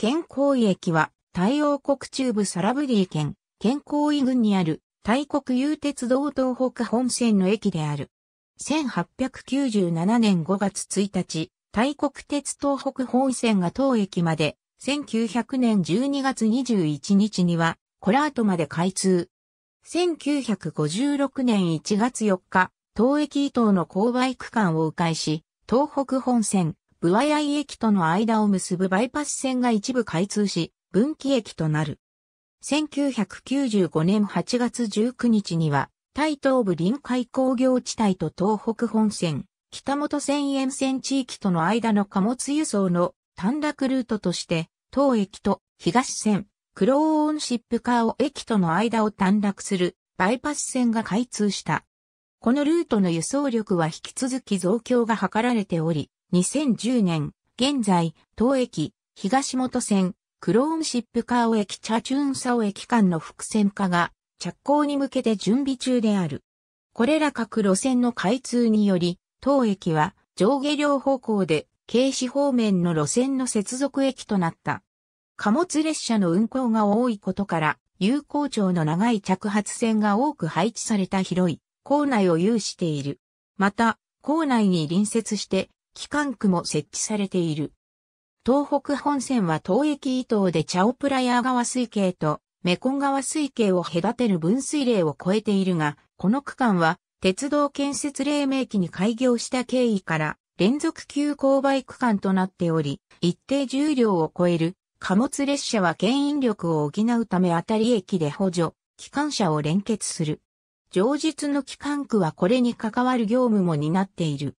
健康医駅は、太陽国中部サラブリー県、健康医郡にある、大国有鉄道東北本線の駅である。1897年5月1日、大国鉄東北本線が当駅まで、1900年12月21日には、コラートまで開通。1956年1月4日、東駅伊東の勾配区間を迂回し、東北本線、ブワヤイ駅との間を結ぶバイパス線が一部開通し、分岐駅となる。1995年8月19日には、台東部臨海工業地帯と東北本線、北本線沿線地域との間の貨物輸送の短絡ルートとして、東駅と東線、クローンシップカーオ駅との間を短絡するバイパス線が開通した。このルートの輸送力は引き続き増強が図られており、2010年、現在、東駅、東本線、クローンシップカーオ駅チャチューンサオ駅間の複線化が着工に向けて準備中である。これら各路線の開通により、当駅は上下両方向で、京市方面の路線の接続駅となった。貨物列車の運行が多いことから、有効町の長い着発線が多く配置された広い校内を有している。また、校内に隣接して、機関区も設置されている。東北本線は東駅伊東でチャオプラヤー川水系とメコン川水系を隔てる分水嶺を越えているが、この区間は鉄道建設黎明期に開業した経緯から連続急勾配区間となっており、一定重量を超える貨物列車は牽引力を補うためあたり駅で補助、機関車を連結する。上実の機関区はこれに関わる業務も担っている。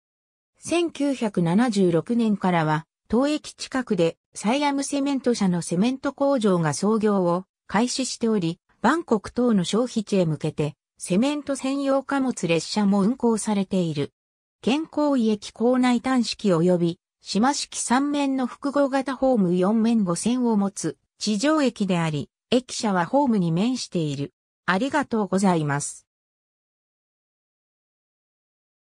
1976年からは、当駅近くでサイアムセメント社のセメント工場が創業を開始しており、バンコク等の消費地へ向けて、セメント専用貨物列車も運行されている。健康医駅構内端式及び、島式3面の複合型ホーム4面5線を持つ地上駅であり、駅舎はホームに面している。ありがとうございます。